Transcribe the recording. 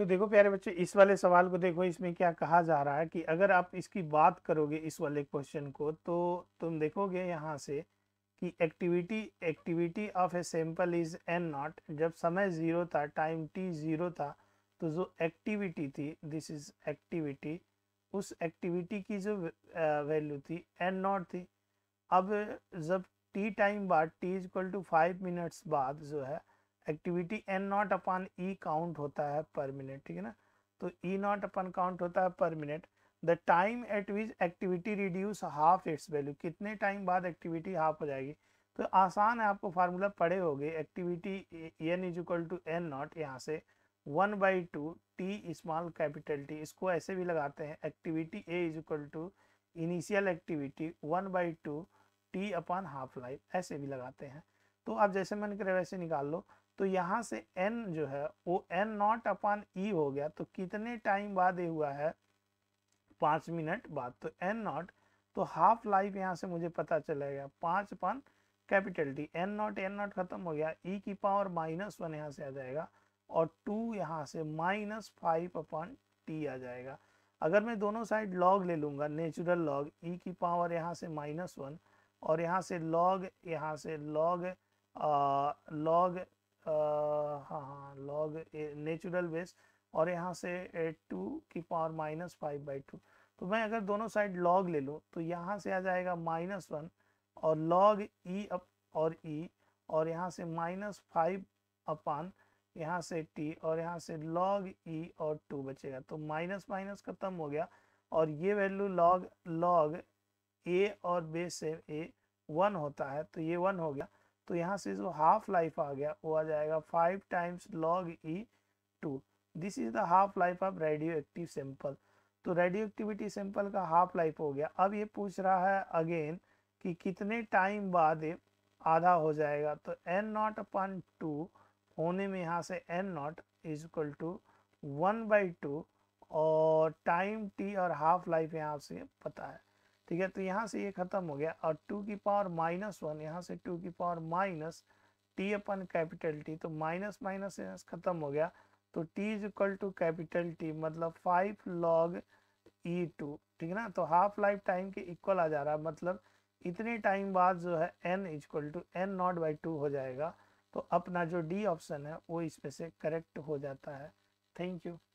तो देखो प्यारे बच्चे इस वाले सवाल को देखो इसमें क्या कहा जा रहा है कि अगर आप इसकी बात करोगे इस वाले क्वेश्चन को तो तुम देखोगे यहाँ से कि activity activity of a sample is n naught जब समय ज़ीरो था टाइम टी ज़ीरो था तो जो एक्टिविटी थी दिस इज़ एक्टिविटी उस एक्टिविटी की जो वैल्यू थी एन नॉट थी अब जब टी टाइम बाद t equal to five minutes बाद जो है activity n naught upon e count होता है पर मिनट ठीक है ना तो ई नॉट अपन काउंट होता है per minute the time at which activity reduce half its value कितने टाइम बाद एक्टिविटी हाफ हो जाएगी तो आसान है आपको फार्मूला पढ़े हो गए activity n is equal to n naught यहाँ से one by two t small capital t इसको ऐसे भी लगाते हैं activity a is equal to initial activity one by two t upon half life ऐसे भी लगाते हैं तो आप जैसे मैंने करे वैसे निकाल लो तो यहाँ से एन जो है वो एन नॉट अपॉन ई हो गया तो कितने टाइम बाद ये हुआ है पाँच मिनट बाद तो एन नॉट तो हाफ लाइफ यहाँ से मुझे पता चलेगा पाँच upon capital t n naught n naught खत्म हो गया ई e की पावर माइनस वन यहाँ से आ जाएगा और टू यहाँ से माइनस फाइव अपन टी आ जाएगा अगर मैं दोनों साइड लॉग ले लूँगा नेचुरल लॉग ई की पावर यहाँ से माइनस वन और यहाँ से लॉग यहाँ से लॉग लॉग हाँ हाँ लॉग नेचुरल बेस और यहाँ से टू की power minus five by two तो मैं अगर दोनों साइड लॉग ले लूँ तो यहाँ से आ जाएगा माइनस वन और लॉग ई e अप और ई e और यहाँ से माइनस फाइव अपान यहाँ से टी और यहाँ से लॉग ई e और टू बचेगा तो माइनस माइनस खत्म हो गया और ये वैल्यू लॉग लॉग ए और बेस से ए वन होता है तो ये वन हो गया तो यहाँ से जो हाफ लाइफ आ गया वो आ जाएगा five times log e two this is the half life of radioactive sample तो रेडियो एक्टिविटी सैंपल का हाफ लाइफ हो गया अब ये पूछ रहा है अगेन कि कितने टाइम बाद आधा हो जाएगा तो एन नॉट अपन टू होने में यहाँ से n naught is equal to one by two और टाइम टी और हाफ लाइफ यहाँ से पता है ठीक है तो यहाँ से ये खत्म हो गया और टू की पावर माइनस वन यहाँ से टू की power minus t upon capital t तो माइनस माइनस खत्म हो गया तो t is equal to capital t मतलब फाइव लॉग ई टू ठीक है ना तो हाफ लाइफ टाइम के इक्वल आ जा रहा है मतलब इतने टाइम बाद जो है n is equal to n naught by two हो जाएगा तो अपना जो डी ऑप्शन है वो इसमें से करेक्ट हो जाता है थैंक यू